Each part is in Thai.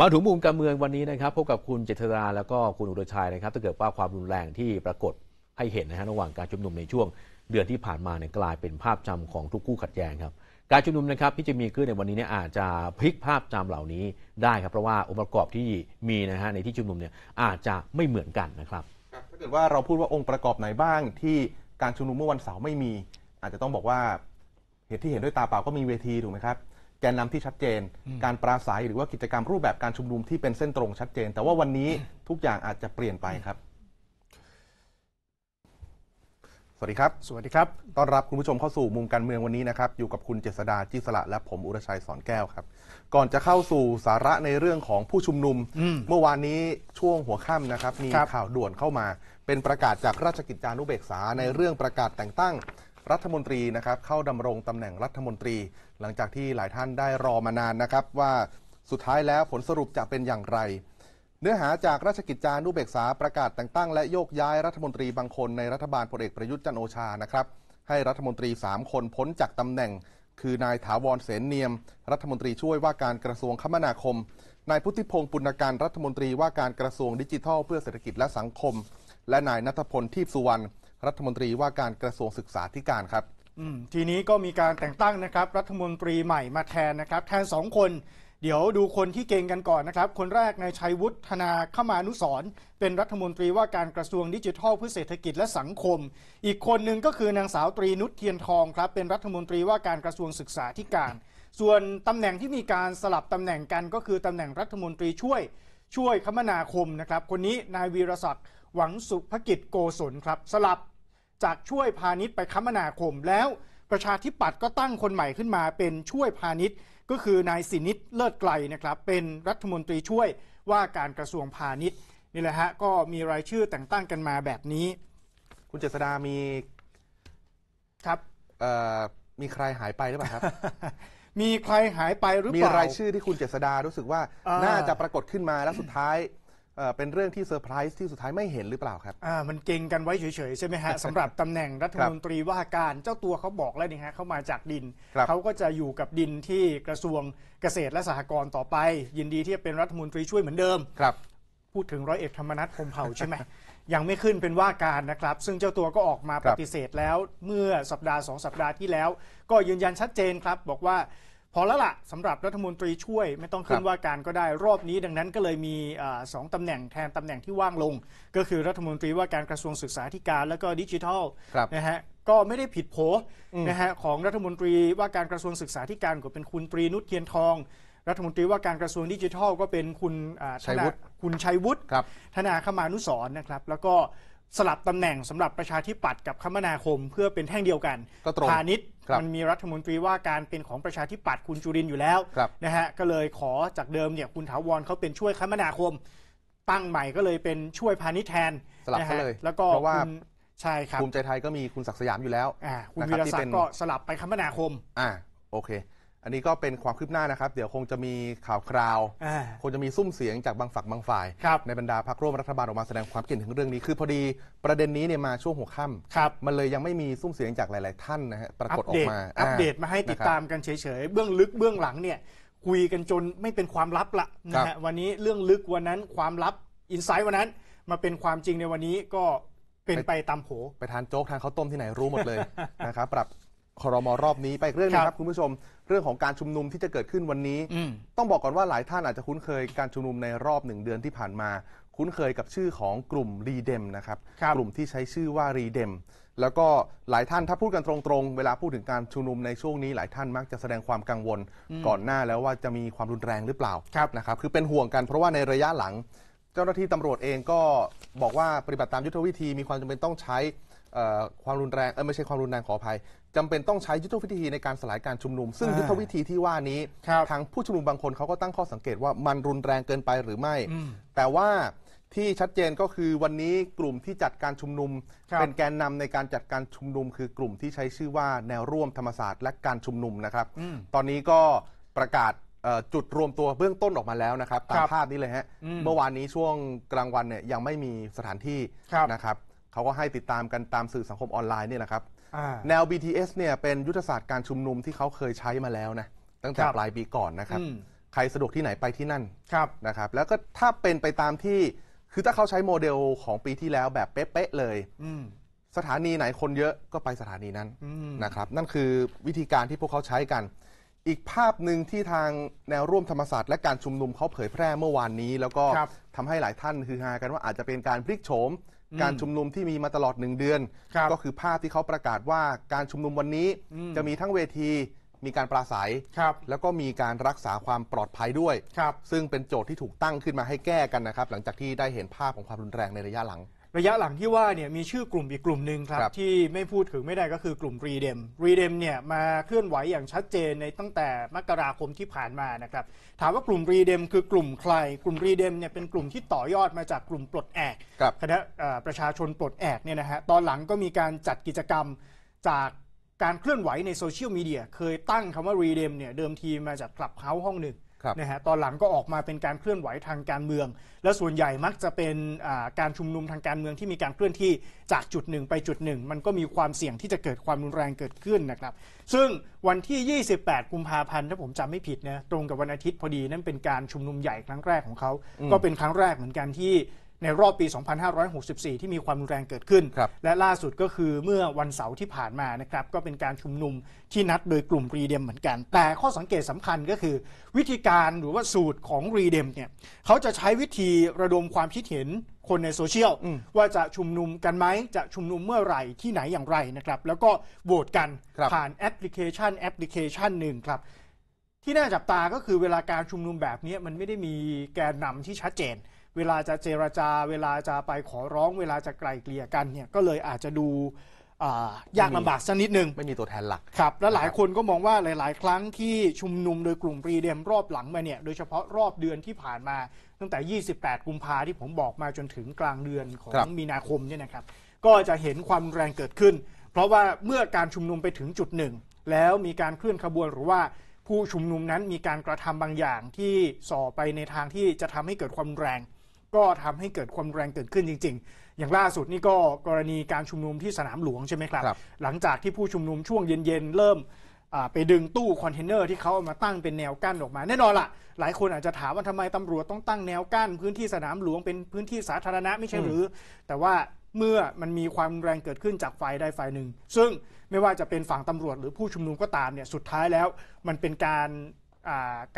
มาถึงมุมการเมืองวันนี้นะครับพบกับคุณเจตดาแล้วก็คุณอุดชัยนะครับถ้าเกิดว่าความรุนแรงที่ปรากฏให้เห็นนะฮะระหว่างการชุมนุมในช่วงเดือนที่ผ่านมาเนี่ยกลายเป็นภาพจำของทุกคู่ขัดแย้งครับ การชุมนุมนะครับที่จะมีขึ้นในวันนี้เนี่ยอาจจะพลิกภาพจำเหล่านี้ได้ครับเพราะว่าองค์ประกอบที่มีนะฮะในที่ชุมนุมเนี่ยอาจจะไม่เหมือนกันนะครับถ้าเกิดว่าเราพูดว่าองค์ประกอบไหนบ้างที่การชุมนุมเมื่อวันเสาร์ไม่มี อาจจะต้องบอกว่า เหตุที่เห็นด้วยตาเปล่าก็มีเวทีถูกไหมครับแกนนำที่ชัดเจนการปราศัยหรือว่ากิจกรรมรูปแบบการชุมนุมที่เป็นเส้นตรงชัดเจน แต่ว่าวันนี้ทุกอย่างอาจจะเปลี่ยนไปครับ สวัสดีครับ สวัสดีครับต้อนรับคุณผู้ชมเข้าสู่มุมการเมืองวันนี้นะครับอยู่กับคุณเจษดาจิสระ และผมอุรชัยสอนแก้วครับ ก่อนจะเข้าสู่สาระในเรื่องของผู้ชุมนุมเมื่อวานนี้ช่วงหัวค่ำนะครับมีข่าวด่วนเข้ามา เป็นประกาศจากราชกิจจานุเบกษาในเรื่องประกาศแต่งตั้งรัฐมนตรีนะครับเข้าดำรงตำแหน่งรัฐมนตรีหลังจากที่หลายท่านได้รอมานานนะครับ ว่าสุดท้ายแล้วผลสรุปจะเป็นอย่างไร เนื้อหาจากราชกิจจานุเบกษาประกาศแต่งตั้งและโยกย้ายรัฐมนตรีบางคนในรัฐบาลพลเอกประยุทธ์จันโอชานะครับ ให้รัฐมนตรี 3 คนพ้นจากตำแหน่ง คือนายถาวรเสนเนียม รัฐมนตรีช่วยว่าการกระทรวงคมนาคมนายพุทธิพงศ์ปุณการรัฐมนตรีว่าการกระทรวงดิจิทัลเพื่อเศรษฐกิจและสังคม และนายนัทพลทีพสุวรรณรัฐมนตรีว่าการกระทรวงศึกษาธิการครับทีนี้ก็มีการแต่งตั้งนะครับรัฐมนตรีใหม่มาแทนนะครับ แทน2คนเดี๋ยวดูคนที่เก่งกันก่อนนะครับ คนแรกนายชัยวุฒิธนาขมานุสรเป็นรัฐมนตรีว่าการกระทรวงดิจิทัลเพื่อเศรษฐกิจและสังคม อีกคนหนึ่งก็คือนางสาวตรีนุชเทียนทองครับ เป็นรัฐมนตรีว่าการกระทรวงศึกษาธิการ ส่วนตำแหน่งที่มีการสลับตำแหน่งกันก็คือตำแหน่งรัฐมนตรีช่วยช่วยคมนาคมนะครับคนนี้นายวีรศักดิ์หวังสุภกิจโกศลครับสลับจากช่วยพาณิชย์ไปคมนาคม แล้วประชาธิปัตย์ก็ตั้งคนใหม่ขึ้นมา เป็นช่วยพาณิชย์ ก็คือนายสินิตเลิศไกลนะครับ เป็นรัฐมนตรีช่วยว่าการกระทรวงพาณิชย์นี่แหละฮะก็มีรายชื่อแต่งตั้งกันมาแบบนี้ คุณเจษดามีครับมีใครหายไปหรือเปล่าครับ มีใครหายไปหรือเปล่ามีรายชื่อที่คุณเจษดารู้สึกว่าน่าจะปรากฏขึ้นมาแล้วสุดท้ายเออเป็นเรื่องที่เซอร์ไพรส์ที่สุดท้ายไม่เห็นหรือเปล่าครับอ่ามันเก่งกันไว้เฉยๆ ใช่ไหมฮะสำหรับตำแหน่งรัฐมนตรีว่าการเจ้าตัวเขาบอกแล้วนี่ฮะเขามาจากดิน เขาก็จะอยู่กับดินที่กระทรวงเกษตรและสหกรณ์ต่อไป ยินดีที่จะเป็นรัฐมนตรีช่วยเหมือนเดิมครับ พูดถึงร้อยเอกธรรมนัฐพรมเผ่าใช่ไหม ยังไม่ขึ้นเป็นว่าการนะครับซึ่งเจ้าตัวก็ออกมาปฏิเสธแล้วเมื่อสัปดาห์สองสัปดาห์ที่แล้ว ก็ยืนยันชัดเจนครับบอกว่าพอแล้วล่ะสำหรับรัฐมนตรีช่วยไม่ต้องขึ้นว่าการก็ได้รอบนี้ ดังนั้นก็เลยมีสองตำแหน่งแทนตำแหน่งที่ว่างลง ก็คือรัฐมนตรีว่าการกระทรวงศึกษาธิการ และก็ดิจิทัลนะฮะก็ไม่ได้ผิดโผนะฮะของรัฐมนตรีว่าการกระทรวงศึกษาธิการ ก็เป็นคุณตรีนุชเทียนทองรัฐมนตรีว่าการกระทรวงดิจิทัลก็เป็นคุณชัยวุฒิคุณชัยวุฒิธนาคมานุสรนะครับแล้วก็สลับตำแหน่งสำหรับประชาธิปัตย์กับคมนาคมเพื่อเป็นแท่งเดียวกันพาณิชย์มันมีรัฐมนตรีว่าการเป็นของประชาธิปัตย์คุณจุรินอยู่แล้วนะฮะก็เลยขอจากเดิมเนี่ย คุณถาวรเขาเป็นช่วยคมนาคมตั้งใหม่ก็เลยเป็นช่วยพาณิชย์แทนสลับกันเลยแล้วก็ว่าใช่ครับภูมิใจไทยก็มีคุณศักดิ์สยามอยู่แล้วคุณวีรศักดิ์ก็สลับไปคมนาคมอ่าโอเคอันนี้ก็เป็นความคืบหน้านะครับ เดี๋ยวคงจะมีข่าวคราวคงจะมีซุ้มเสียงจากบางฝักบางฝ่าย ในบรรดาพรรคร่วมรัฐบาลออกมาแสดงความคิดเห็นถึงเรื่องนี้คือพอดีประเด็นนี้เนี่ยมาช่วงหัวค่ครับ มันเลยยังไม่มีซุ้มเสียงจากหลาย ๆ ท่านนะฮะปรากฏออกมา อัปเดตมาให้ติดตาม กันเฉย ๆ เบื้องลึกเบื้องหลังเนี่ย คุยกันจนไม่เป็นความลับละนะฮะวันนี้เรื่องลึกวันนั้นความลับอินไซต์วันนั้นมาเป็นความจริงในวันนี้ก็เป็นไปตามโผไปทานโจ๊กทานข้าวต้มที่ไหนรู้หมดเลยนะครับปรับครมอรอบนี้ไปอีกเรื่องหนึงครับคุณผู้ชม เรื่องของการชุมนุมที่จะเกิดขึ้นวันนี้ ต้องบอกก่อนว่าหลายท่านอาจจะคุ้นเคยการชุมนุมในรอบหนึ่งเดือนที่ผ่านมา คุ้นเคยกับชื่อของกลุ่มรีเดมนะครับรบกลุ่มที่ใช้ชื่อว่ารีเดม แล้วก็หลายท่านถ้าพูดกันตรงๆเวลาพูดถึงการชุมนุมในช่วงนี้หลายท่านมักจะแสดงความกังวล ก่อนหน้าแล้วว่าจะมีความรุนแรงหรือเปล่านะครับคือเป็นห่วงกันเพราะว่าในระยะหลัง เจ้าหน้าที่ตำรวจเองก็บอกว่าปฏิบัติตามยุทธวิธี มีความจำเป็นต้องใช้ความรุนแรงเออไม่ใช่ความรุนแรงขออภัยจำเป็นต้องใช้ยุทธวิธีในการสลายการชุมนุม ซึ่งยุทธวิธีที่ว่านี้ ทางผู้ชุมนุมบางคนเขาก็ตั้งข้อสังเกตว่ามันรุนแรงเกินไปหรือไม่ แต่ว่าที่ชัดเจนก็คือวันนี้กลุ่มที่จัดการชุมนุม เป็นแกนนำในการจัดการชุมนุม คือกลุ่มที่ใช้ชื่อว่าแนวร่วมธรรมศาสตร์และการชุมนุมนะครับตอนนี้ก็ประกาศจุดรวมตัวเบื้องต้นออกมาแล้วนะครับตามภาพนี้เลยฮะเมื่อวานนี้ช่วงกลางวันเนี่ยยังไม่มีสถานที่นะครับเขาก็ให้ติดตามกันตามสื่อสังคมออนไลน์นี่แหละครับ แนว BTS เนี่ยเป็นยุทธศาสตร์การชุมนุมที่เขาเคยใช้มาแล้วนะตั้งแต่ปลายปีก่อนนะครับ ใครสะดวกที่ไหนไปที่นั่นนะครับแล้วก็ถ้าเป็นไปตามที่ คือถ้าเขาใช้โมเดลของปีที่แล้วแบบเป๊ะๆเลยสถานีไหนคนเยอะก็ไปสถานีนั้นนะครับนั่นคือวิธีการที่พวกเขาใช้กัน อีกภาพหนึ่งที่ทางแนวร่วมธรรมศาสตร์และการชุมนุมเขาเผยแพร่เมื่อวานนี้ แล้วก็ทำให้หลายท่านฮือฮากันว่าอาจจะเป็นการพลิกโฉมการชุมนุมที่มีมาตลอดหนึ่งเดือน ก็คือภาพที่เขาประกาศว่าการชุมนุมวันนี้จะมีทั้งเวที มีการปราศัย แล้วก็มีการรักษาความปลอดภัยด้วย ซึ่งเป็นโจทย์ที่ถูกตั้งขึ้นมาให้แก้กันนะครับ หลังจากที่ได้เห็นภาพของความรุนแรงในระยะหลังระยะหลังที่ว่าเนี่ยมีชื่อกลุ่มอีกกลุ่มหนึ่งครับรบที่ไม่พูดถึงไม่ได้ก็คือกลุ่มรีเดมรีเดมเนี่ยมาเคลื่อนไหวอย่างชัดเจนในตั้งแต่มกราคมที่ผ่านมานะครับถามว่ากลุ่มรีเดมคือ กลุ่มใคร กลุ่มรีเดมเนี่ยเป็นกลุ่มที่ต่อยอดมาจากกลุ่มปลดแอกคคณะประชาชนปลดแอกเนี่ยนะฮะตอนหลังก็มีการจัดกิจกรรม จากการเคลื่อนไหวในโซเชียลมีเดียเคยตั้งคำว่ารีเดมเนี่ยเดิมทีมาจากคลับเฮาส์ห้องหนึ่งนะฮะ ตอนหลังก็ออกมาเป็นการเคลื่อนไหวทางการเมือง และส่วนใหญ่มักจะเป็นการชุมนุมทางการเมืองที่มีการเคลื่อนที่จากจุดหนึ่งไปจุดหนึ่ง มันก็มีความเสี่ยงที่จะเกิดความรุนแรงเกิดขึ้นนะครับ ซึ่งวันที่ 28 กุมภาพันธ์ ถ้าผมจำไม่ผิดนะ ตรงกับวันอาทิตย์พอดีนั่นเป็นการชุมนุมใหญ่ครั้งแรกของเขา ก็เป็นครั้งแรกเหมือนกันที่ในรอบปี 2564 ที่มีความรุนแรงเกิดขึ้น และล่าสุดก็คือเมื่อวันเสาร์ที่ผ่านมานะครับก็เป็นการชุมนุมที่นัดโดยกลุ่มรีเดมเหมือนกัน แต่ข้อสังเกตสำคัญก็คือวิธีการหรือว่าสูตรของรีเดมเนี่ยเขาจะใช้วิธีระดมความคิดเห็นคนในโซเชียลว่าจะชุมนุมกันไหมจะชุมนุมเมื่อไหร่ที่ไหนอย่างไรนะครับแล้วก็โหวตกันผ่านแอปพลิเคชันแอปพลิเคชันหนึ่งครับ ที่น่าจับตาก็คือเวลาการชุมนุมแบบนี้มันไม่ได้มีแกนนำที่ชัดเจนเวลาจะเจรจาเวลาจะไปขอร้องเวลาจะไกล่เกลี่ยกันเนี่ยก็เลยอาจจะดูยากลำบากสักนิดนึงไม่มีตัวแทนหลัก ครับ และหลายคนก็มองว่าหลาย ๆ ครั้งที่ชุมนุมโดยกลุ่มรีเดมรอบหลังมาเนี่ยโดยเฉพาะรอบเดือนที่ผ่านมา ตั้งแต่ 28กุมภาที่ผมบอกมาจนถึงกลางเดือนของมีนาคมเนี่ยนะครับก็จะเห็นความแรงเกิดขึ้น เพราะว่าเมื่อการชุมนุมไปถึงจุดหนึ่งแล้วมีการเคลื่อนขบวนหรือว่าผู้ชุมนุมนั้นมีการกระทำบางอย่างที่ส่อไปในทางที่จะทำให้เกิดความแรงก็ทำให้เกิดความแรงเกิดขึ้นจริง ๆ อย่างล่าสุดนี่ก็กรณีการชุมนุมที่สนามหลวงใช่ไหมครับ หลังจากที่ผู้ชุมนุมช่วงเย็น ๆ เริ่มไปดึงตู้คอนเทนเนอร์ที่เขาเอามาตั้งเป็นแนวกั้นออกมา แน่นอนละ่ะ หลายคนอาจจะถามว่าทำไมตำรวจต้องตั้งแนว กั้นพื้นที่สนามหลวงเป็นพื้นที่สาธารณะไม่ใช่หรือ แต่ว่าเมื่อมันมีความแรงเกิดขึ้นจากฝ่ายใดฝ่ายหนึ่ง ซึ่งไม่ว่าจะเป็นฝั่งตำรวจหรือผู้ชุมนุมก็ตามเนี่ย สุดท้ายแล้วมันเป็นการ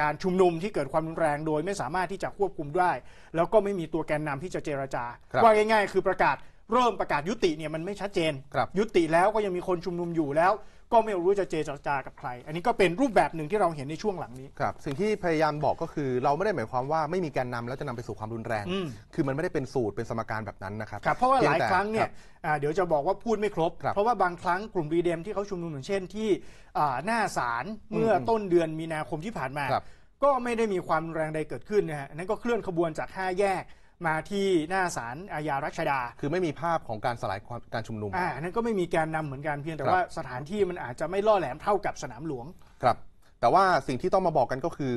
การชุมนุมที่เกิดความรุนแรงโดยไม่สามารถที่จะควบคุมได้ แล้วก็ไม่มีตัวแกนนำที่จะเจรจา ว่าง่ายๆ คือประกาศเริ่มประกาศยุติเนี่ยมันไม่ชัดเจน ยุติแล้วก็ยังมีคนชุมนุมอยู่แล้ว ก็ไม่รู้จะเจรจากับใคร อันนี้ก็เป็นรูปแบบหนึ่งที่เราเห็นในช่วงหลังนี้ครับสิ่งที่พยายามบอกก็คือเราไม่ได้หมายความว่าไม่มีแกนนำแล้วจะนำไปสู่ความรุนแรง คือมันไม่ได้เป็นสูตรเป็นสมการแบบนั้นนะครับรบเพราะว่าหลายครั้งเนี่ยเดี๋ยวจะบอกว่าพูดไม่ครบครบ เพราะว่าบางครั้งกลุ่มรีเดมที่เขาชุมนุมอย่างเช่นที่หน้าศาลเมื่อต้นเดือนมีนาคมที่ผ่านมา ก็ไม่ได้มีความรุนแรงใดเกิดขึ้นนะฮะ นั่นก็เคลื่อนขบวนจาก5แยกมาที่หน้าศาลอาญารัชดา คือไม่มีภาพของการสลายการชุมนุมอ่านั้นก็ไม่มีการนำเหมือนกันเพียงแต่ว่าสถานที่มันอาจจะไม่ล่อแหลมเท่ากับสนามหลวง ครับ แต่ว่าสิ่งที่ต้องมาบอกกันก็คือ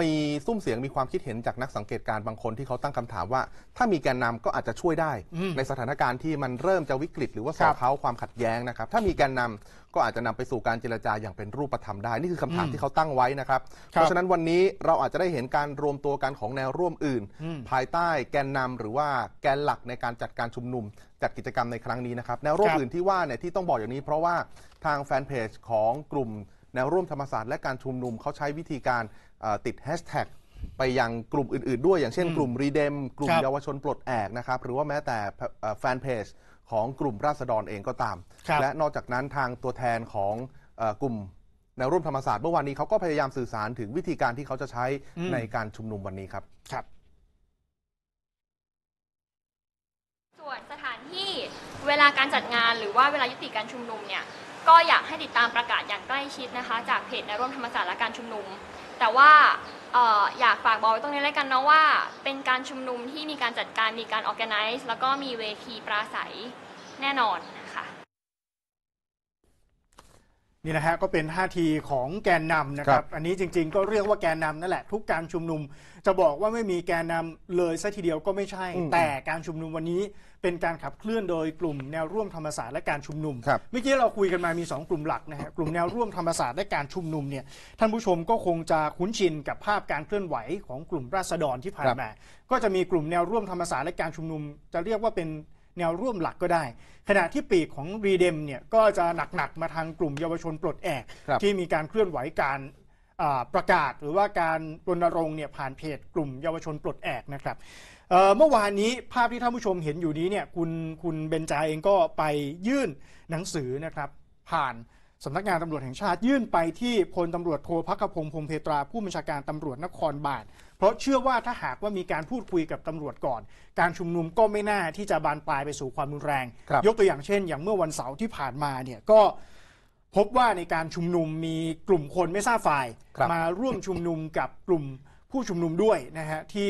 มีซุ้มเสียงมีความคิดเห็นจากนักสังเกตการณ์บางคนที่เขาตั้งคำถามว่า ถ้ามีแกนนำก็อาจจะช่วยได้ ในสถานการณ์ที่มันเริ่มจะวิกฤต หรือว่าสอบเขาความขัดแย้งนะครับถ้ามีแกนนำก็อาจจะนำไปสู่การเจรจาอย่างเป็นรูปธรรมได้ นี่คือคำถามที่เขาตั้งไว้นะครับเพราะฉะนั้นวันนี้เราอาจจะได้เห็นการรวมตัวกันของแนวร่วมอื่น ภายใต้แกนนำหรือว่าแกนหลักในการจัดการชุมนุมจัดกิจกรรมในครั้งนี้นะครับแนวร่วมอื่นที่ว่าเนี่ยที่ต้องบอกอย่างนี้เพราะว่าทางแฟนเพจของกลุ่มแนวร่วมธรรมศาสตร์และการชุมนุมเขาใช้วิธีการติดแฮชแท็กไปยังกลุ่มอื่นๆด้วยอย่างเช่นกลุ่มรีเดมกลุ่มเยาวชนปลดแอกนะครับ หรือว่าแม้แต่แฟนเพจของกลุ่มราษฎรเองก็ตาม และนอกจากนั้นทางตัวแทนของกลุ่ม แนวร่วมธรรมศาสตร์เมื่อวานนี้ เขาก็พยายามสื่อสารถึงวิธีการที่เขาจะใช้ในการชุมนุมวันนี้ครับครับ ส่วนสถานที่เวลาการจัดงานหรือว่าเวลายุติการชุมนุมเนี่ยก็อยากให้ติดตามประกาศอย่างใกล้ชิดนะคะ จากเพจในร่วมธรรมศาสตร์และการชุมนุม แต่ว่าอออยากฝากบอกไว้ตรงนี้เลยกันเนาะว่า เป็นการชุมนุมที่มีการจัดการมีการออแกไนซ์แล้วก็มีเวทีปราศัยแน่นอนนี่นะฮะ ก็เป็นท่าทีของแกนนำนะครับอันนี้จริง ๆก็เรียกว่าแกนนำนั่นแหละ ทุกการชุมนุม จะบอกว่าไม่มีแกนนำเลยซะทีเดียวก็ไม่ใช่ แต่การชุมนุมวันนี้เป็นการขับเคลื่อนโดยกลุ่มแนวร่วมธรรมศาสตร์และการชุมนุมเมื่อกี้เราคุยกันมามี2กลุ่มหลักนะฮะกลุ่มแนวร่วมธรรมศาสตร์และการชุมนุมเนี่ยท่านผู้ชมก็คงจะคุ้นชินกับภาพการเคลื่อนไหวของกลุ่มราษฎรที่ผ่านมา ก็จะมีกลุ่มแนวร่วมธรรมศาสตร์และการชุมนุม จะเรียกว่าเป็นแนวร่วมหลักก็ได้ ขณะที่ปีกของรีเดมเนี่ยก็จะหนัก ๆ มาทางกลุ่มเยาวชนปลดแอก ที่มีการเคลื่อนไหวการประกาศหรือว่าการรณรงค์เนี่ยผ่านเพจกลุ่มเยาวชนปลดแอกนะครับเมื่อวานนี้ภาพที่ท่านผู้ชมเห็นอยู่นี้เนี่ยคุณคุณเบนจาเองก็ไปยื่นหนังสือนะครับผ่านสำนักงานตำรวจแห่งชาติยื่นไปที่พลตำรวจโทพักพงษ์พงเพตรา ผู้บัญชาการตำรวจนครบาลเพราะเชื่อว่าถ้าหากว่ามีการพูดคุยกับตำรวจก่อน การชุมนุมก็ไม่น่าที่จะบานปลายไปสู่ความรุนแรง ยกตัวอย่างเช่น อย่างเมื่อวันเสาร์ที่ผ่านมาเนี่ยก็พบว่าในการชุมนุมมีกลุ่มคนไม่ทราบฝ่ายมาร่วมชุมนุมกับกลุ่มผู้ชุมนุมด้วยนะฮะที่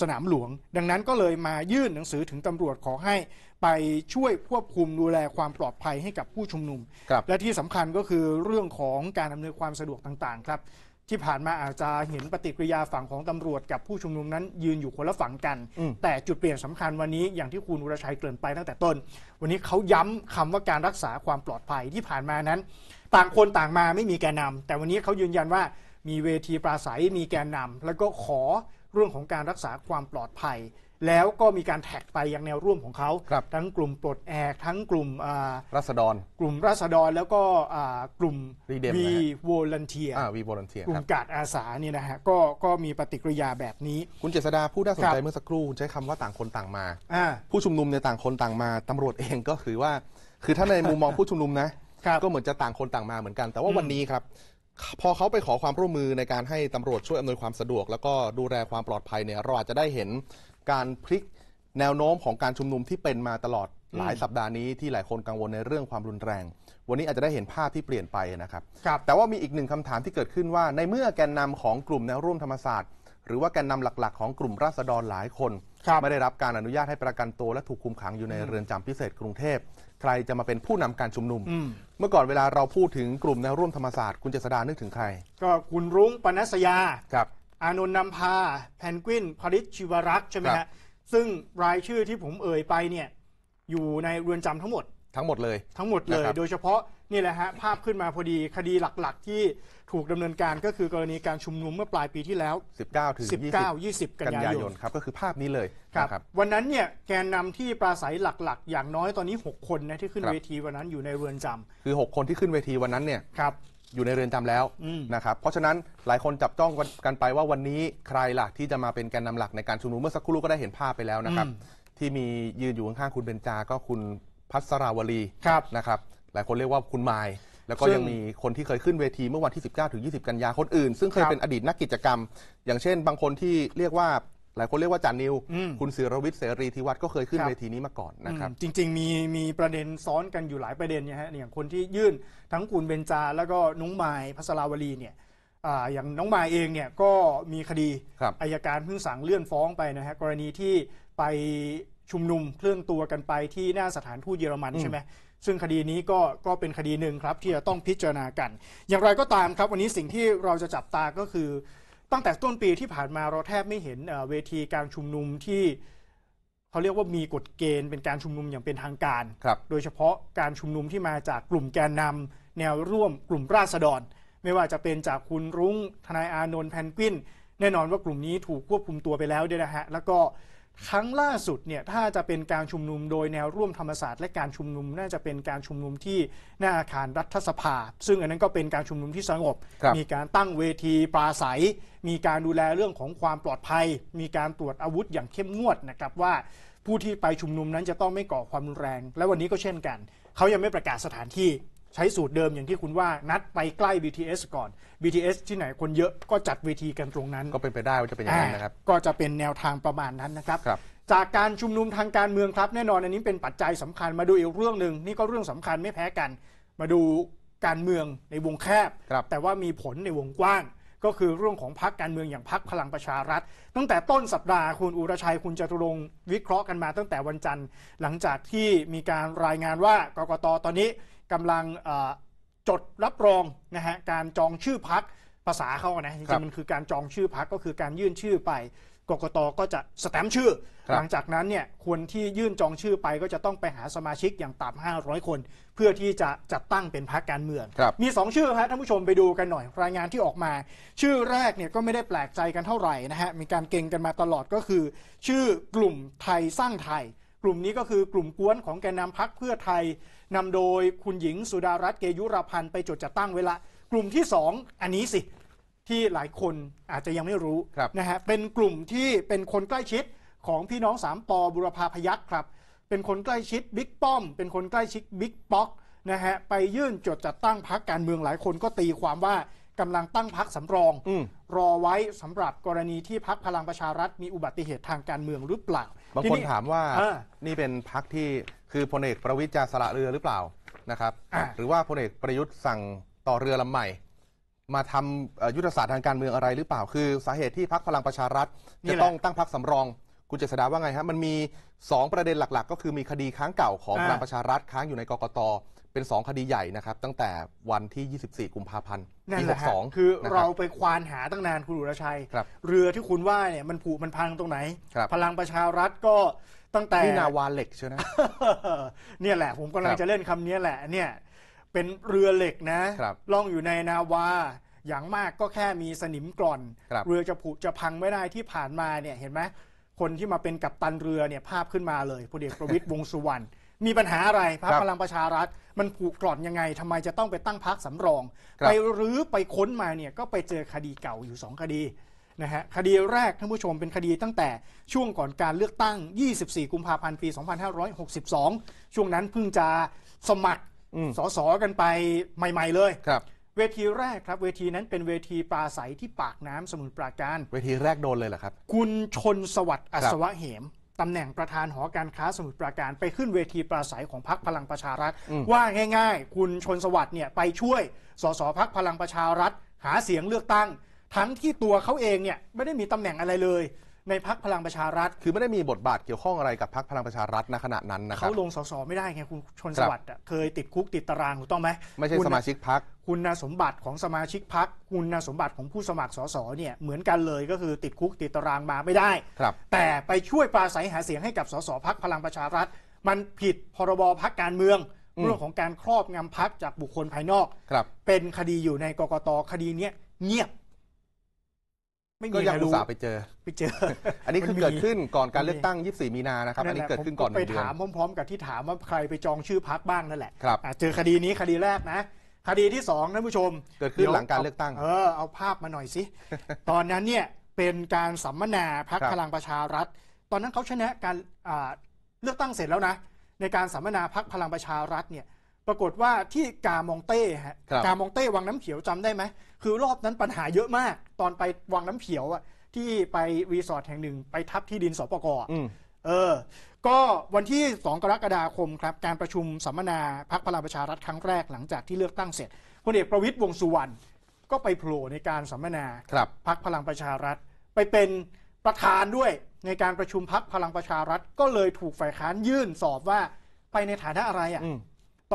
สนามหลวง ดังนั้นก็เลยมายื่นหนังสือถึงตำรวจขอให้ไปช่วยควบคุมดูแลความปลอดภัยให้กับผู้ชุมนุม และที่สำคัญก็คือเรื่องของการอำนวยความสะดวกต่างๆ ครับที่ผ่านมาอาจจะเห็นปฏิกิริยาฝั่งของตำรวจ กับผู้ชุมนุมนั้นยืนอยู่คนละฝั่งกัน แต่จุดเปลี่ยนสำคัญวันนี้อย่างที่คุณวุิชัยเกริ่นไปตั้งแต่ต้น วันนี้เขาย้ำคำว่าการรักษาความปลอดภัยที่ผ่านมานั้น ต่างคนต่างมาไม่มีแกนนาแต่วันนี้เขายืนยันว่ามีเวทีปราศัยมีแกนนำ แล้วก็ขอเรื่องของการรักษาความปลอดภัยแล้วก็มีการแท็กไปยังแนวร่วมของเขาทั้งกลุ่มปลดแอก ทั้งกลุ่มรัศดรกลุ่มรัศดรแล้วก็กลุ่มวีวอลันเทียวีโบลันเทียกลุ่มกาดอาสาเนี่ยนะฮะก็ก็มีปฏิกิริยาแบบนี้ คุณเจษดาพูดน่าสนใจเมื่อสักครู่ใช้คำว่าต่างคนต่างมา ผู้ชุมนุมเนี่ยต่างคนต่างมาตำรวจเองก็คือว่า คือถ้าในมุมมองผู้ชุมนุมนะคก็เหมือนจะต่างคนต่างมาเหมือนกัน แต่ว่าวันนี้ครับพอเขาไปขอความร่วมมือในการให้ตำรวจช่วยอำนวยความสะดวก แล้วก็ดูแลความปลอดภัยเนี่ยเราอาจจะได้เห็นการพลิกแนวโน้มของการชุมนุมที่เป็นมาตลอดหลายสัปดาห์นี้ที่หลายคนกังวลในเรื่องความรุนแรง วันนี้อาจจะได้เห็นภาพที่เปลี่ยนไปนะครับรบแต่ว่ามีอีกหนึ่งคำถามที่เกิดขึ้นว่า ในเมื่อแกนนำของกลุ่มแนวร่วมธรรมศาสตร์หรือว่าแกนนำหลักๆของกลุ่มราษฎรหลายคนคไม่ได้รับการอนุญาตให้ประกันตัวและถูกคุมขังอยู่ในเรือนจำพิเศษกรุงเทพใครจะมาเป็นผู้นำการชุมนุม เมื่อก่อนเวลาเราพูดถึงกลุ่มแนวร่วมธรรมศาสตร์คุณเจษดานึกถึงใครก็คุณรุ้งปนัสยาครับอานนนำพาแพนกวินพริชชิวรักษ์ใช่ไหมฮะ ซึ่งรายชื่อที่ผมเอ่ยไปเนี่ยอยู่ในเรือนจำทั้งหมดทั้งหมดเลยทั้งหมดเลย โดยเฉพาะนี่แหละฮะภาพขึ้นมาพอดีคดีหลักๆ ที่ถูกดำเนินการก็คือกรณีการชุมนุมเมื่อปลายปีที่แล้ว19ถึง19 20กักันยายน ครับ ก็คือภาพนี้เลยครับวันนั้นเนี่ยแกนนำที่ปราศัยหลักๆ อย่างน้อยตอนนี้ 6 คนนะที่ขึ้นเวทีวันนั้น อยู่ในเรือนจำคือ 6 คนที่ขึ้นเวทีวันนั้นเนี่ยครับอยู่ในเรือนจำแล้วนะครับ เพราะฉะนั้นหลายคนจับจ้องกันไปว่าวันนี้ใครล่ะ ที่จะมาเป็นแกนนำหลักในการชุมนุมเมื่อสักครู่ก็ได้เห็นภาพไปแล้วนะครับ ที่มียืนอยู่ข้างๆคุณเบญจาก็คุณพัสราวลีครับนะครับ หลายคนเรียกว่าคุณไมลแล้วก็ยังมีคนที่เคยขึ้นเวทีเมื่อวันที่ 19 ถึง 20 กันยาคนอื่น ซึ่งเคยคเป็นอดีตนักกิจกรรม อย่างเช่น บางคนที่เรียกว่าลายคนเรียกว่าจานิว คุณศิรวิทย์เสรีธิวัฒน์ก็เคยขึ้นเวทีนี้มาก่อนนะครับ จริงๆมีมีประเด็นซ้อนกันอยู่หลายประเด็นเนี่ยฮะ อย่างคนที่ยื่นทั้งคุณเบญจาแล้วก็น้งไม้พัสราวลีเนี่ยอ่าอย่างน้องไมาเองเนี่ยก็มีคดีคอายการเพิ่งสั่งเลื่อนฟ้องไปนะฮะกรณีที่ไปชุมนุมเคลื่อนตัวกันไปที่หน้าสถานทูตเยอรมันใช่ไหมซึ่งคดีนี้ก็ก็เป็นคดีหนึ่งครับที่จะต้องพิจารณากัน อย่างไรก็ตามครับ วันนี้สิ่งที่เราจะจับตาก็คือตั้งแต่ต้นปีที่ผ่านมาเราแทบไม่เห็นเวทีการชุมนุมที่เขาเรียกว่ามีกฎเกณฑ์เป็นการชุมนุมอย่างเป็นทางการรโดยเฉพาะการชุมนุมที่มาจากกลุ่มแกนนำแนวร่วม กลุ่มราษฎร ไม่ว่าจะเป็นจากคุณรุง้ง ทนายอานนท์แพนกวินแน่นอนว่ากลุ่มนี้ถูกควบคุมตัวไปแล้วด้วยนะฮะแล้วก็ครั้งล่าสุดเนี่ยถ้าจะเป็นการชุมนุมโดยแนวร่วมธรรมศาสตร์และการชุมนุม น่าจะเป็นการชุมนุมที่หน้าอาคารรัฐสภาซึ่งอันนั้นก็เป็นการชุมนุมที่สงบ มีการตั้งเวทีปราศัย มีการดูแลเรื่องของความปลอดภัย มีการตรวจอาวุธอย่างเข้มงวดนะครับว่าผู้ที่ไปชุมนุมนั้นจะต้องไม่ก่อความรุนแรง และวันนี้ก็เช่นกันเขายังไม่ประกาศสถานที่ใช้สูตรเดิมอย่างที่คุณว่านัดไปใกล้ BTS ก่อน BTS ที่ไหนคนเยอะก็จัดเวทีกันตรงนั้น ก็เป็นไปได้ว่าจะเป็นอย่างนั้นนะครับก็จะเป็นแนวทางประมาณนั้นนะครับ จากการชุมนุมทางการเมืองครับแน่นอนอันนี้เป็นปัจจัยสำคัญมาดูอีกเรื่องหนึ่งนี่ก็เรื่องสำคัญไม่แพ้กัน มาดูการเมืองในวงแคบคบแต่ว่ามีผลในวงกว้าง ก็คือเรื่องของพักการเมืองอย่างพักพลังประชารัฐตั้งแต่ต้นสัปดาห์คุณอุรชัยคุณจตุรงวิเคราะห์กันมา ตั้งแต่วันจันทร์ หลังจากที่มีการรายงานว่ากกตตอนนี้กำลังจดรับรองนะฮะการจองชื่อพักภาษาเขานะจริงๆมันคือการจองชื่อพักก็คือการยื่นชื่อไปกกตก็จะสแตมชื่อ หลังจากนั้นเนี่ยคนที่ยื่นจองชื่อไปก็จะต้องไปหาสมาชิกอย่างต่ำ500 คน เพื่อที่จะจัดตั้งเป็นพรรคการเมืองมี2ชื่อฮะท่านผู้ชมไปดูกันหน่อยรายงานที่ออกมา ชื่อแรกเนี่ยก็ไม่ได้แปลกใจกันเท่าไหร่นะฮะมีการเก่งกันมาตลอดก็คือ ชื่อกลุ่มไทยสร้างไทย กลุ่มนี้ก็คือกลุ่มกวนของแกนนำพรรคเพื่อไทยนำโดยคุณหญิงสุดารัตน์เกยุราพันธ์ไปจดจัดตั้งเวลากลุ่มที่2ออันนี้สิที่หลายคนอาจจะยังไม่รู้รนะฮะเป็นกลุ่มที่เป็นคนใกล้ชิดของพี่น้องสามปอบุรพาพยัคฆ์ครับ เป็นคนใกล้ชิดบิ๊กป้อมเป็นคนใกล้ชิดบิ๊กป๊อกนะฮะไปยื่นจดจัดตั้งพักการเมืองหลายคนก็ตีความว่ากำลังตั้งพักสำรองอรอไว้สำหรับกรณีที่พักพลังประชารัฐมีอุบัติเหตุทางการเมืองหรือเปล่าบางคนถามว่านี่เป็นพักที่คือพลเอกประวิทยรจะสละเรือหรือเปล่า นะครับหรือว่าพลเอกประยุทธ์สั่งต่อเรือลำใหม่ มาทำายุทธศาสตร์ทางการเมืองอะไรหรือเปล่า คือสาเหตุที่พักพลังประชารัฐจะต้องตั้งพักสำรองคุณเจษดาว่าไงฮะมันมี 2 ประเด็นหลักๆ ก็คือมีคดีค้างเก่าของพลังประชารัฐค้างอยู่ในกกตเป็น 2คดีใหญ่นะครับตั้งแต่วันที่ 24 กุมภาพันธ์่ปีหลสอง62 คือเราไปควานหาตั้งนานคุณอุรชัยรเรือที่คุณว่าเนี่ยมันผุมันพังตรงไหน พลังประชารัฐก็ตั้งแต่นี่นาวาเหล็กใช่ไหมเนี่ยแหละ ผมกำลังจะเล่นคำนี้แหละเนี่ยเป็นเรือเหล็กนะรล่องอยู่ในนาวาอย่างมากก็แค่มีสนิมกร่อนรเรือจะผุจะพังไม่ได้ที่ผ่านมาเนี่ยเห็นไหมคนที่มาเป็นกัปตันเรือเนี่ยภาพขึ้นมาเลยพลเอกประวิตยวงสุวรรณมีปัญหาอะไรพรรคพลังประชารัฐ มันผูกกร่อนยังไงทำไมจะต้องไปตั้งพักสำรองรไปรื้อไปค้นมาเนี่ยก็ไปเจอคดีเก่าอยู่ 2 คดีนะฮะคดีแรกท่านผู้ชมเป็นคดีตั้งแต่ ช่วงก่อนการเลือกตั้ง 24 กุมภาพันธ์ ปี 2562 ช่วงนั้นเพิ่งจะสมัครอสสกันไปใหม่ๆเลยครับ เวทีแรกครับ เวทีนั้นเป็นเวทีปราศัยที่ปากน้ำสมุทรปราการ เวทีแรกโดนเลยเหรอครับคุณชนสวัสดิ์อัศวะเหมตำแหน่งประธานหอการค้าสมุทรปราการไปขึ้นเวทีปราศัยของพักพลังประชารัฐ ว่าง่ายๆ คุณชนสวัสดิ์เนี่ยไปช่วย สสพักพลังประชารัฐ หาเสียงเลือกตั้ง ทั้งที่ตัวเขาเองเนี่ยไม่ได้มีตำแหน่งอะไรเลยในพักพลังประชารัฐคือไม่ได้มีบทบาทเกี่ยวข้องอะไรกับพักพลังประชารัฐณขณะนั้นนะครับเขาลงสสไม่ได้ไงคุณชนสวัสดิ์เคยติดคุกติดตารางถูกต้องไหมไม่ใช่สมาชิกพักคุณสมบัติของสมาชิกพักคุณสมบัติของผู้สมัครสสเนี่ยเหมือนกันเลยก็คือติดคุกติดตารางมาไม่ได้ครับแต่ไปช่วยปราศัยหาเสียงให้กับสสพักพลังประชารัฐมันผิดพรบพักการเมืองเรื่องของการครอบงำพักจากบุคคลภายนอกเป็นคดีอยู่ในกกตคดีเนี้ยเงียบม่มีก็ยังใครรู้สาไปเจอไปเจอ อันนี้คือเกิดขึ้นก่อนการเลือกตั้ง 24 มีนานะครับอันนี้เกิดขึ้นก่อนหนึ่ไปงเดือนถามพร้อมๆ กับที่ถามว่าใครไปจองชื่อพักบ้างนั่นแหละครับเจอคดีนี้คดีแรกนะคดีที่สองท่านผู้ชมเกิดขึ้นหลังการเลือกตั้ง เออเอาภาพมาหน่อยสิตอนนั้นเนี่ยเป็นการสัมมนาพักพลังประชารัฐ ตอนนั้นเขาชนะการเลือกตั้งเสร็จแล้วนะในการสัมมนาพักพลังประชารัฐเนี่ยปรากฏว่าที่กามองเต้ฮะกามองเต้วังน้ำเขียวจำได้ไหม คือรอบนั้นปัญหาเยอะมาก ตอนไปวังน้ำเขียวอ่ะที่ไปรีสอร์ทแห่งหนึ่ง ไปทับที่ดินสปกเออ ก็วันที่ 2 กรกฎาคมครับ การประชุมสัมมนาพักพลังประชารัฐครั้งแรกหลังจากที่เลือกตั้งเสร็จพลเอกประวิตยวงสุวรรณก็ไปโผล่ในการสัมมนาครับพักพลังประชารัฐไปเป็นประธานด้วยในการประชุมพักพลังประชารัฐก็เลยถูกฝ่ายค้านยื่นสอบว่าไปในฐานะอะไรอ่ะ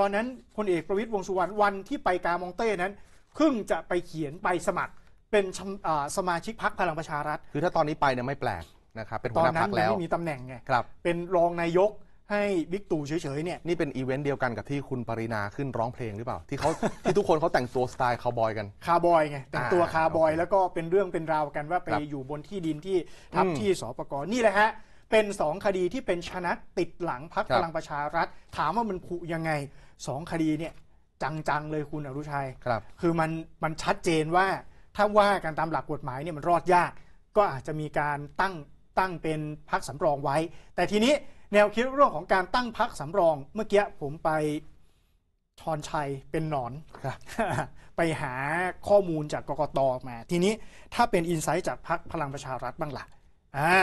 ตอนนั้นพลเอกประวิตยวงสุวรรณวันที่ไปกามองเต้นั้นเพิ่งจะไปเขียนไปสมัครเป็นสมาชิกพักพลังประชารัฐคือถ้าตอนนี้ไปเนี่ยไม่แปลกนะครับเป็นหัวนหน้านั้พันกยังแล้วไม่มีตำแหน่งไงครับเป็นรองนายกให้บิ๊กตู่เฉยๆเนี่ยนี่เป็นอีเวนต์เดียวกันกับที่คุณปรินาขึ้นร้องเพลงหรือเปล่า ที่เขาที่ทุกคนเขาแต่งตัวสไตล์คาวบอยกันคาร์บอยไงแต่งตัวคาร์บอยแล้วก็เป็นเรื่องเป็นราวกันว่าไปอยู่บนที่ดินที่ทับที่สปกนี่แหละฮะเป็นสองคดีที่เป็นชนะติดหลังพักพลังประชารัฐถามว่ามันผูยังไงสองคดีเนี่ยจังๆเลยคุณอรุชัยครับ คือมันมันชัดเจนว่าถ้าว่ากันตามหลักกฎหมายเนี่ยมันรอดยาก ก็อาจจะมีการตั้งตั้งเป็นพักสำรองไว้ แต่ทีนี้แนวคิดเรื่องของการตั้งพักสำรอง เมื่อกี้ผมไปชอนชัยเป็นหนอนไปหาข้อมูลจากกกตมาทีนี้ถ้าเป็นอินไซต์จากพักพลังประชารัฐบ้างละ่ะอ่า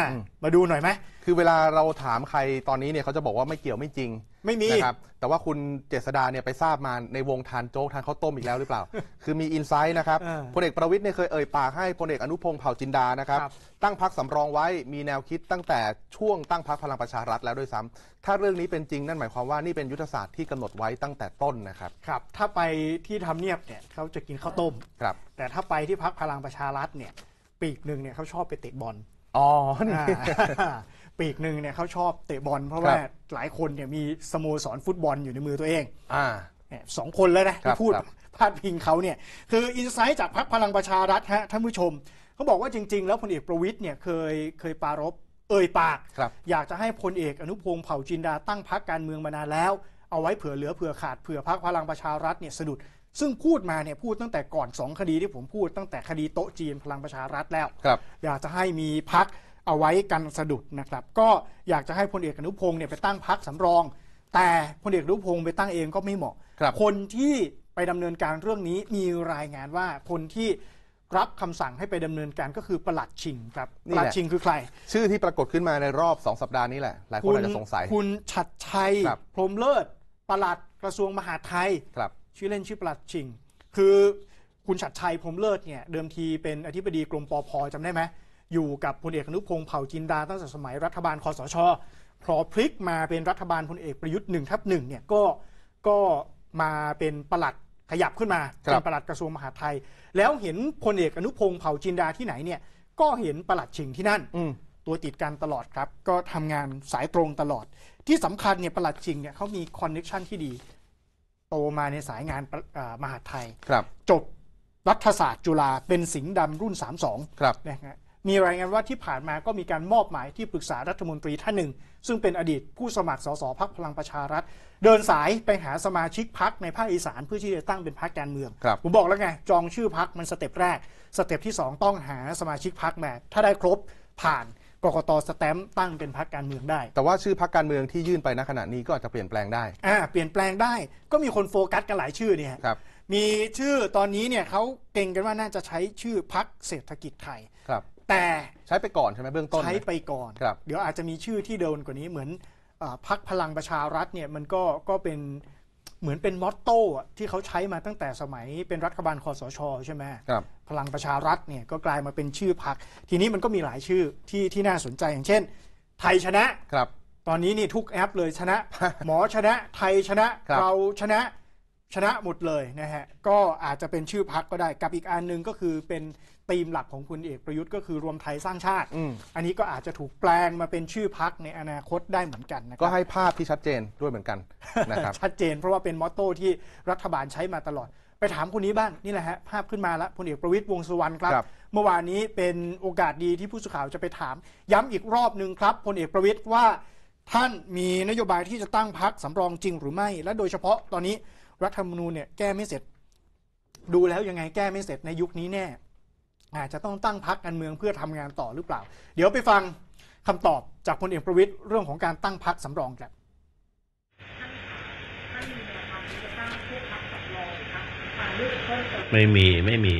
มาดูหน่อยไหม คือเวลาเราถามใครตอนนี้เนี่ยเขาจะบอกว่าไม่เกี่ยวไม่จริง ไม่มีนะครับแต่ว่าคุณเจษดาเนี่ยไปทราบมาในวงทานโจ๊กทานข้าวต้มอีกแล้วหรือเปล่า คือมีอินไซต์นะครับพลเอกประวิทย์เนี่ยเคยเอ่ยปากให้พลเอกอนุพงศ์เผ่าจินดา นะครับ ตั้งพักสำรองไว้มีแนวคิดตั้งแต่ช่วงตั้งพักพลังประชารัฐแล้วด้วยซ้ำ ถ้าเรื่องนี้เป็นจริง นั่นหมายความว่านี่เป็นยุทธศาสตร์ที่กำหนดไว้ตั้งแต่ต้นนะครับ ครับ ถ้าไปที่ทำเนียบเนี่ยเขาจะกินข้าวต้ม ครับ แต่ถ้าไปที่พักพลังประชารัฐเนี่ยปีกหนึ่งเนี่ยเขาชอบไปเตะบอลอ๋อนี่ปีกหนึ่งเนี่ยเขาชอบเตะบอลเพราะว่าหลายคนเนี่ยมีสโมสรฟุตบอลอยู่ในมือตัวเอง อ่าสองคนแล้วนะที่พูดพาดพิงเขาเนี่ยคืออินไซต์จากพรรคพลังประชารัฐฮะท่านผู้ชม เขาบอกว่าจริงๆ แล้วพลเอกประวิทย์เนี่ยเคยเคยปารบเอ่ยปาก อยากจะให้พลเอกอนุพงศ์เผ่าจินดาตั้งพรรคการเมืองมานานแล้ว เอาไว้เผื่อเหลือเผื่อขาดเผื่อพรรคพลังประชารัฐเนี่ยสะดุดซึ่งพูดมาเนี่ยพูดตั้งแต่ก่อน2คดีที่ผมพูดตั้งแต่คดีโต๊ะจีนพลังประชารัฐแล้วครับอยากจะให้มีพักเอาไว้กันสะดุดนะครับ ก็อยากจะให้พลเอกอนุพงศ์เนี่ยไปตั้งพักสำรอง แต่พลเอกอนุพงศ์ไปตั้งเองก็ไม่เหมาะคคนที่ไปดำเนินการเรื่องนี้มีรายงานว่าคนที่รับคำสั่งให้ไปดำเนินการก็คือประหลัดชิงครับประหลัดชิงคือใคร ชื่อที่ปรากฏขึ้นมาในรอบ 2 สัปดาห์นี้แหละหลายคนอาจจะสงสัย คุณชัดชัยพรมเลิศประหลัดกระทรวงมหาดไทยครับชื่อเล่นชื่อปลัดชิง คือคุณชัดชัยพรมเลิศเนี่ย เดิมทีเป็นอธิบดีกรมปอพอจำได้ไหม อยู่กับพลเอกอนุพงศ์เผ่าจินดาตั้งแต่สมัยรัฐบาลคอสช พอพลิกมาเป็นรัฐบาลพลเอกประยุทธ์หนึ่งทับหนึ่งเนี่ยก็ก็มาเป็นประหลัดขยับขึ้นมา เป็นประหลัดกระทรวงมหาดไทย แล้วเห็นพลเอกอนุพงศ์เผ่าจินดาที่ไหนเนี่ย ก็เห็นประหลัดชิงที่นั่นตัวติดกันตลอดครับ ก็ทำงานสายตรงตลอด ที่สำคัญเนี่ยประหลัดชิงเนี่ยเขามีคอนเน็ชันที่ดีโตมาในสายงานมหาไทยครับจบรัฐศาสตร์จุฬาเป็นสิงห์ดำรุ่น 32ครับนะฮะมีรายงานว่าที่ผ่านมาก็มีการมอบหมายที่ปรึกษารัฐมนตรีท่านหนึ่ง ซึ่งเป็นอดีตผู้สมัครสสพักพลังประชารัฐ เดินสายไปหาสมาชิกพักในภาคอีสานเพื่อที่จะตั้งเป็นพักการเมือง ผมบอกแล้วไง จองชื่อพักมันสเต็ปแรก สเต็ปที่ 2 ต้องหาสมาชิกพักมาถ้าได้ครบผ่านกกตสแตมป์ตั้งเป็นพรรคการเมืองได้ แต่ว่าชื่อพรรคการเมืองที่ยื่นไปณขณะนี้ก็อาจจะเปลี่ยนแปลงได้อ่าเปลี่ยนแปลงได้ ก็มีคนโฟกัสกันหลายชื่อเนี่ยครับมีชื่อตอนนี้เนี่ยเขาเก่งกันว่าน่าจะใช้ชื่อพรรคเศรษฐกิจไทยครับ แต่ใช้ไปก่อนใช่ไหมเบื้องต้นใช้ไปก่อนครับเดี๋ยวอาจจะมีชื่อที่เดินกว่านี้เหมือนอพรรคพลังประชารัฐเนี่ยมันก็ก็เป็นเหมือนเป็นมอตโต้ที่เขาใช้มาตั้งแต่สมัยเป็นรัฐบาลคอสชใช่ไหมครับ พลังประชารัฐเนี่ยก็กลายมาเป็นชื่อพรรคทีนี้มันก็มีหลายชื่อที่ที่น่าสนใจอย่างเช่น ไทยชนะครับ ตอนนี้นี่ทุกแอปเลยชนะ หมอชนะ ไทยชนะ เราชนะชนะหมดเลยนะฮะ ก็อาจจะเป็นชื่อพักก็ได้ กับอีกอันนึงก็คือเป็นธีมหลักของคุณเอกประยุทธ์ก็คือรวมไทยสร้างชาติอันนี้ก็อาจจะถูกแปลงมาเป็นชื่อพักในอนาคตได้เหมือนกันนะครับ ก็ให้ภาพที่ชัดเจนด้วยเหมือนกันนะครับ ชัดเจนเพราะว่าเป็นมอตโต้ที่รัฐบาลใช้มาตลอด ไปถามคนนี้บ้าง นี่แหละฮะ ภาพขึ้นมาแล้วพลเอกประวิตยวงสุวรรณครับ เมื่อวานนี้เป็นโอกาสดีที่ผู้สื่อข่าวจะไปถามย้ำอีกรอบหนึ่งครับพลเอกประวิตยว่า ท่านมีนโยบายที่จะตั้งพักสำรองจริงหรือไม่ และโดยเฉพาะตอนนี้รัฐธรรมนูญเนี่ยแก้ไม่เสร็จ ดูแล้วยังไงแก้ไม่เสร็จในยุคนี้แน่อาจจะต้องตั้งพักการเมืองเพื่อทำงานต่อหรือเปล่า เดี๋ยวไปฟังคำตอบจากพลเอกประวิตยเรื่องของการตั้งพักสำรองครับไม่มีไม่มี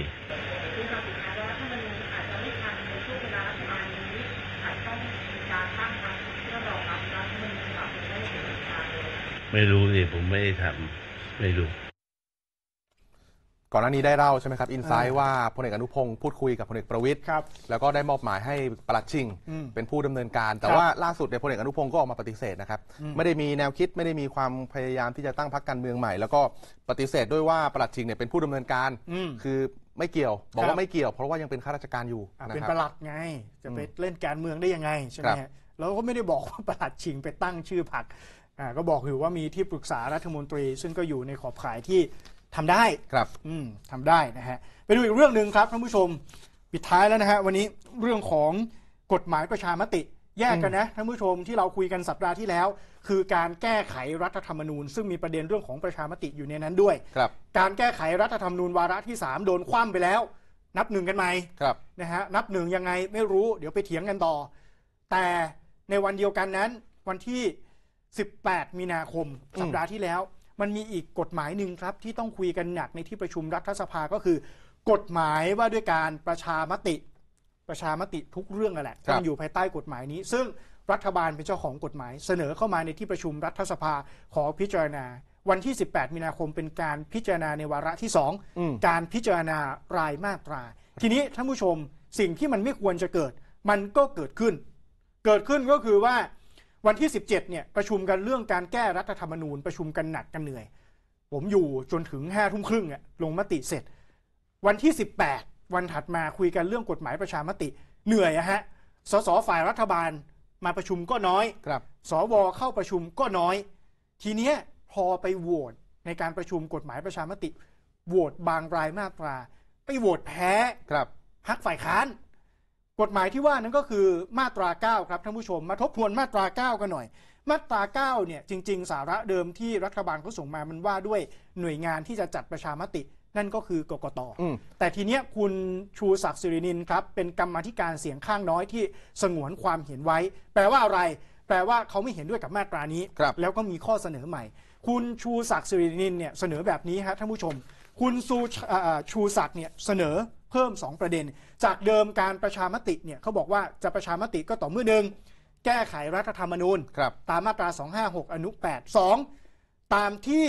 ไม่รู้สิผมไม่ได้ทำไม่รู้ก่อนหน้านี้ได้เล่าใช่ไหมครับอินไซด์ว่าพลเอกอนุพงศ์พูดคุยกับพลเอกประวิตย์แล้วก็ได้มอบหมายให้ปลัดชิงเป็นผู้ดำเนินการ แต่ว่าล่าสุดเนี่ยพลเอกอนุพงศ์ก็ออกมาปฏิเสธนะครับไม่ได้มีแนวคิดไม่ได้มีความพยายามที่จะตั้งพรรคการเมืองใหม่ แล้วก็ปฏิเสธด้วยว่าปลัดชิงเนี่ยเป็นผู้ดำเนินการคือไม่เกี่ยว บอกว่าไม่เกี่ยวเพราะว่ายังเป็นข้าราชการอยู่เป็นประหลัดไงจะไปเล่นการเมืองได้ยังไงใช่ไหมรแล้วก็ไม่ได้บอกว่าปลัดชิงไปตั้งชื่อพรรคก็บอกอยู่ว่ามีที่ปรึกษารัฐมนตรีซึ่งก็อยู่ในขอบข่ายที่ทำได้ ครับ อืมทำได้นะฮะ ไปดูอีกเรื่องหนึ่งครับท่านผู้ชม ปิดท้ายแล้วนะฮะวันนี้เรื่องของกฎหมายประชามติ แยกกันนะท่านผู้ชมที่เราคุยกันสัปดาห์ที่แล้ว คือการแก้ไขรัฐธรรมนูญซึ่งมีประเด็นเรื่องของประชามติอยู่ในนั้นด้วย ครับ การแก้ไขรัฐธรรมนูญวาระที่3โดนคว่ำไปแล้ว นับหนึ่งกันไหมครับ นะฮะนับหนึ่งยังไงไม่รู้ เดี๋ยวไปเถียงกันต่อ แต่ในวันเดียวกันนั้นวันที่18มีนาคมสัปดาห์ที่แล้ว มันมีอีกกฎหมายหนึ่งครับ ที่ต้องคุยกันหนักในที่ประชุมรัฐสภาก็คือกฎหมายว่าด้วยการประชามติ ประชามติทุกเรื่องนั่นแหละต้องอยู่ภายใต้กฎหมายนี้ ซึ่งรัฐบาลเป็นเจ้าของกฎหมายเสนอเข้ามาในที่ประชุมรัฐสภาขอพิจารณา วันที่18มีนาคมเป็นการพิจารณาในวาระที่ 2 การพิจารณารายมาตรา ทีนี้ท่านผู้ชมสิ่งที่มันไม่ควรจะเกิด มันก็เกิดขึ้น เกิดขึ้นก็คือว่าวันที่ 17เนี่ยประชุมกันเรื่องการแก้รัฐธรรมนูญประชุมกันหนักกันเหนื่อย ผมอยู่จนถึงห้าทุ่มครึ่งอะลงมติเสร็จ วันที่ 18 วันถัดมาคุยกันเรื่องกฎหมายประชามติ เหนื่อยอะฮะสสฝ่ายรัฐบาลมาประชุมก็น้อยครับสวเข้าประชุมก็น้อย ทีเนี้ยพอไปโหวต ในการประชุมกฎหมายประชามติโหวตบางรายมาตรา ไปโหวตแพ้ครับพักฝ่ายค้านกฎหมายที่ว่านั้นก็คือมาตรา9ครับท่านผู้ชม มาทบทวนมาตรา9กันหน่อย มาตรา9เนี่ยจริง ๆสาระเดิมที่รัฐบาลเขาส่งมามันว่าด้วยหน่วยงานที่จะจัดประชามติ นั่นก็คือกกตแต่ทีเนี้ยคุณชูศักดิ์สิรินินครับ เป็นกรรมธิการเสียงข้างน้อยที่สงวนความเห็นไว้ แปลว่าอะไร แปลว่าเขาไม่เห็นด้วยกับมาตรานี้แล้วก็มีข้อเสนอใหม่ คุณชูศักดิ์สิรินินเนี่ยเสนอแบบนี้ฮะท่านผู้ชม คุณชูชูศักดิ์เนี่ยเสนอเพิ่ม 2 ประเด็นจากเดิมการประชามติเนี่ยเขาบอกว่าจะประชามติก็ต่อเมื่อหนึ่งแก้ไขรัฐธรรมนูญตามมาตรา 256อนุ 8 2 ตามที่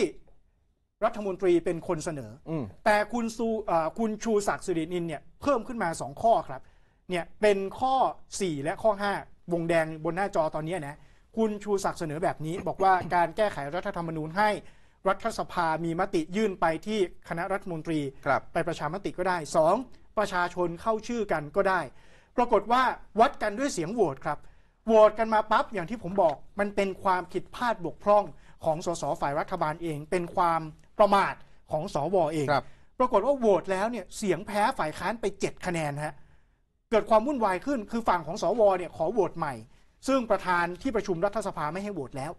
รัฐมนตรีเป็นคนเสนออแต่คุณซูคุณชูศักดิ์สิรินินเนี่ยเพิ่มขึ้นมา 2 ข้อครับเนี่ยเป็นข้อ 4 และข้อ 5 วงแดงบนหน้าจอตอนนี้นะคุณชูศักดิ์เสนอแบบนี้ บอกว่าการแก้ไขรัฐธรรมนูญให้รัฐสภา มีมติยื่นไปที่คณะรัฐมนตรีรไปประชามติก็ได้ 2. ประชาชนเข้าชื่อกันก็ได้ ปรากฏว่าวัดกันด้วยเสียงโหวตครับ โหวตกันมาปั๊บอย่างที่ผมบอก มันเป็นความผิดพลาดบกพร่องของสสฝ่ายรัฐบาลเอง เป็นความประมาทของสวเอง ปรากฏว่าโหวตแล้วเนี่ยเสียงแพ้ฝ่ายค้านไป 7 คะแนนฮะ เกิดความวุ่นวายขึ้น คือฝั่งของสวเนี่ยขอโหวตใหม่ ซึ่งประธานที่ประชุมรัฐสภาไม่ให้โหวตแล้ว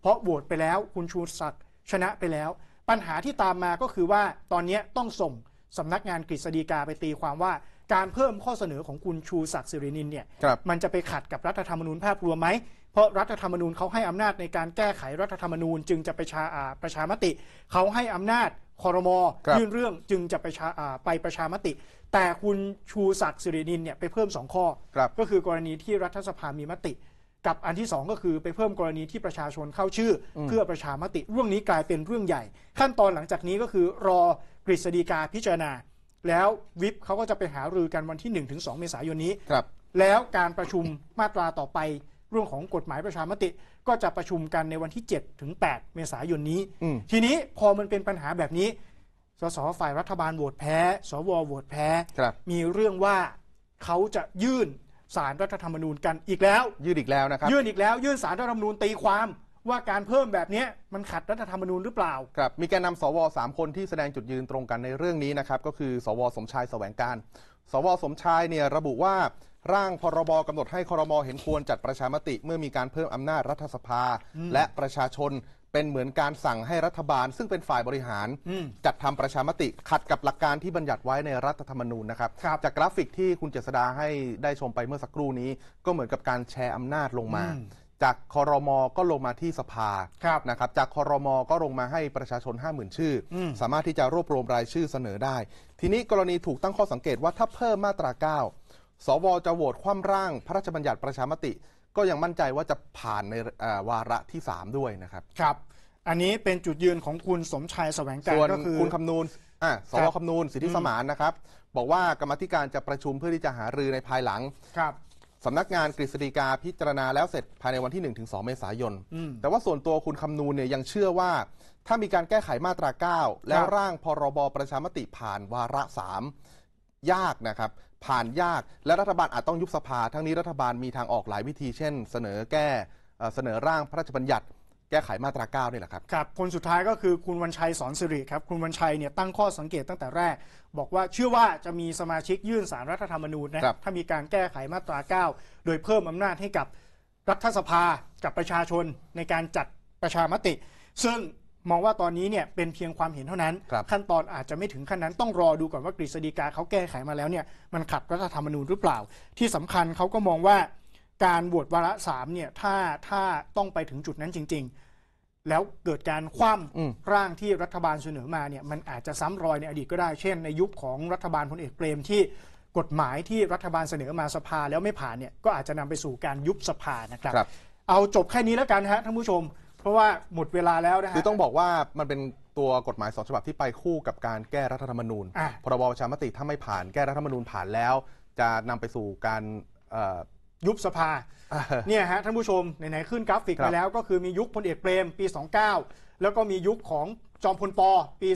เพราะโหวตไปแล้วคุณชูศักดิ์ชนะไปแล้วปัญหาที่ตามมาก็คือว่าตอนนี้ต้องส่งสำนักงานกฤษฎีกาไปตีความว่า การเพิ่มข้อเสนอของคุณชูศักดิ์สิรินินเนี่ยมันจะไปขัดกับรัฐธรรมนูญภาพรวมไหมเพราะรัฐธรรมนูญเขาให้อำนาจในการแก้ไขรัฐธรรมนูญจึงจะไปชาประชามติ เขาให้อำนาจคอรมอยื่นเรื่องจึงจะไปชาไปประชามติ แต่คุณชูศักดิ์สิรินินเนี่ยไปเพิ่มสองข้อ ก็คือกรณีที่รัฐสภา มีมติกับอันที่ 2 ก็คือไปเพิ่มกรณีที่ประชาชนเข้าชื่อ เพื่อประชามติเรื่องนี้กลายเป็นเรื่องใหญ่ ขั้นตอนหลังจากนี้ก็คือรอกฤษฎีกาพิจารณาแล้ววิปเขาก็จะไปหารือกันวันที่1-2 เมษายนนี้ครับ แล้วการประชุมมาตราต่อไปเรื่องของกฎหมายประชามติก็จะประชุมกันในวันที่7ถึง8เมษายนนี้ทีนี้พอมันเป็นปัญหาแบบนี้สสฝ่ายรัฐบาลโหวตแพ้ สวโหวตแพ้มีเรื่องว่าเขาจะยื่นสารรัฐธรรมนูญกันอีกแล้ว ยืดอีกแล้วนะครับ ยื่นอีกแล้วยื่นสารรัฐธรรมนูญตีความว่าการเพิ่มแบบนี้มันขัดรัฐธรรมนูญหรือเปล่าครับ มีการนำสวสามคนที่แสดงจุดยืนตรงกันในเรื่องนี้นะครับก็คือ สวสมชายแสวงการสวสมชายเนี่ยระบุว่าร่างพรบกำหนดให้ครมเห็นควรจัดประชามติ เมื่อมีการเพิ่มอำนาจรัฐสภาและประชาชนเป็นเหมือนการสั่งให้รัฐบาลซึ่งเป็นฝ่ายบริหาร จัดทำประชามติขัดกับหลักการที่บัญญัติไว้ในรัฐธรรมนูญนะครับรบจากกราฟิกที่คุณเจษดาให้ได้ชมไปเมื่อสักครู่นี้ ก็เหมือนกับการแชร์อำนาจลงมามจากคอรมอก็ลงมาที่สภาครับนะครับจากคอรมอก็ลงมาให้ประชาชน 50,000 ชื่ออสามารถที่จะรวบรวมรายชื่อเสนอได้ ทีนี้กรณีถูกตั้งข้อสังเกตว่าถ้าเพิ่มมาตรา9สวจะโหวตคว่ำร่าง พระราชบัญญัติประชามติก็ยังมั่นใจว่าจะผ่านในวาระที่ 3 ด้วยนะครับครับอันนี้เป็นจุดยืนของคุณสมชายแสวงการก็คือคุณคำนูนอ่สวคำนูนสิทธิสมานนะครับ บอกว่ากรรมธิการจะประชุมเพื่อที่จะหารือในภายหลังครับสำนักงานกฤษฎีกาพิจารณาแล้วเสร็จภายในวันที่ 1-2 เมษายน แต่ว่าส่วนตัวคุณคำนูนเนี่ยยังเชื่อว่า ถ้ามีการแก้ไขมาตรา9แล้วร่างพรบประชามติผ่านวาระ3ยากนะครับผ่านยากและรัฐบาลอาจต้องยุบสภา ทั้งนี้รัฐบาลมีทางออกหลายวิธีเช่นเสนอแก้เสนอร่างพระราชบัญญัติ แก้ไขมาตรา9นี่แหละครับครับ คนสุดท้ายก็คือคุณวันชัยสอนสิริครับคุณวันชัยเนี่ยตั้งข้อสังเกตตั้งแต่แรก บอกว่าเชื่อว่าจะมีสมาชิกยื่นสารรัฐธรรมนูญนะถ้ามีการแก้ไขมาตรา9โดยเพิ่มอำนาจให้กับรัฐสภากับประชาชนในการจัดประชามติซึ่งมองว่าตอนนี้เนี่ยเป็นเพียงความเห็นเท่านั้น ขั้นตอนอาจจะไม่ถึงขั้นนั้นต้องรอดูก่อนว่ากฤษฎีกาเขาแก้ไขมาแล้วเนี่ยมันขัดรัฐธรรมนูญหรือเปล่า ที่สำคัญเขาก็มองว่าการบวชวาระสามเนี่ยถ้าถ้าต้องไปถึงจุดนั้นจริง ๆ แล้วเกิดการคว่ำร่างที่รัฐบาลเสนอมาเนี่ยมันอาจจะซ้ำรอยในอดีตก็ได้เช่นในยุคของรัฐบาลพลเอกเปรม ที่กฎหมายที่รัฐบาลเสนอมาสภาแล้วไม่ผ่านเนี่ยก็อาจจะนำไปสู่การยุบสภานะครับรบเอาจบแค่นี้แล้วกันฮะท่านผู้ชมเพราะว่าหมดเวลาแล้วนะฮะคือต้องบอกว่ามันเป็นตัวกฎหมายสองฉบับที่ไปคู่กับการแก้รัฐธรรมนูญพรบประชามติถ้าไม่ผ่านแก้รัฐธรรมนูญผ่านแล้ว จะนำไปสู่การยุบสภา เนี่ยฮะท่านผู้ชมไหนๆขึ้นกราฟิกไปแล้ว ก็คือมียุคพลเอกเปรมปี 29 แล้วก็มียุคของจอมพลป ปี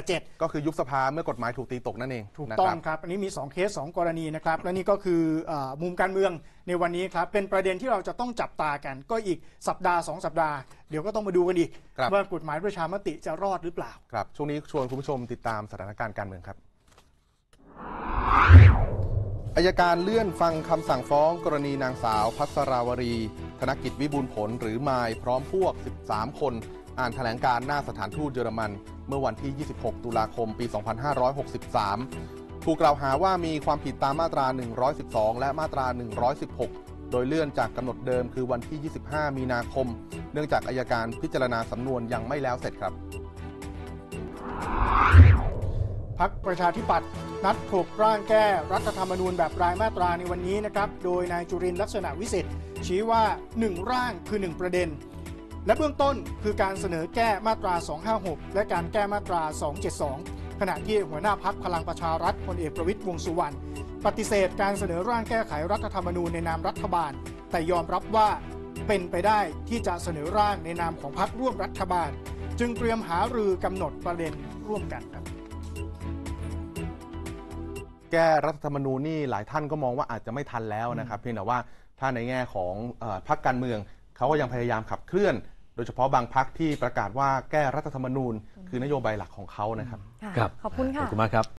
2487 ก็คือยุบสภาเมื่อกฎหมายถูกตีตกนั่นเอง ถูกต้องครับอันนี้มี 2 เคส2กรณีนะครับ และนี่ก็คืออมุมการเมืองในวันนี้ครับ เป็นประเด็นที่เราจะต้องจับตากัน ก็อีกสัปดาห์ 2 สัปดาห์เดี๋ยวก็ต้องมาดูกันอีกว่ากฎหมายประชามติจะรอดหรือเปล่าครับ ช่วงนี้ชวนคุณผู้ชมติดตามสถานการณ์การเมืองครับอายการเลื่อนฟังคำสั่งฟ้องกรณีนางสาวพัสราวรีธนกิจวิบูลผลหรือไมายพร้อมพวก 13 คนอ่านแถลงการหน้าสถานทูตเยอรมันเมื่อวันที่ 26 ตุลาคม ปี 2563ถูกกล่าวหาว่ามีความผิดตามมาตรา 112 และมาตรา 116 โดยเลื่อนจากกำหนดเดิมคือวันที่ 25 มีนาคม เนื่องจากอายการพิจารณาสำนวน ยังไม่แล้วเสร็จครับ พักประชาธิปัตย์นัดถกร่างแก้รัฐธรรมนูญแบบรายมาตราในวันนี้นะครับ โดยนายจุรินลักษณะวิสิทธิ์ชี้ว่า 1 ร่างคือ 1 ประเด็นและเบื้องต้นคือการเสนอแก้มาตรา 256 และการแก้มาตรา 272 ขณะที่หัวหน้าพักพลังประชารัฐพลเอกประวิตยวงสุวรรณปฏิเสธ การเสนอร่างแก้ไขรัฐธรรมนูญในนามรัฐบาล แต่ยอมรับว่าเป็นไปได้ที่จะเสนอร่างในนามของพักร่วมรัฐบาล จึงเตรียมหารือกำหนดประเด็นร่วมกันครับแก้รัฐธรรมนูญนี่หลายท่านก็มองว่าอาจจะไม่ทันแล้วนะครับเพียงแต่ว่าถ้าในแง่ของอพรรคการเมืองเขาก็ยังพยายามขับเคลื่อนโดยเฉพาะบางพักที่ประกาศว่าแก้รัฐธรรมนูญ คือนโยบายหลักของเขานะครับครับ ขอบคุณค่ะขอบคุณมากครับ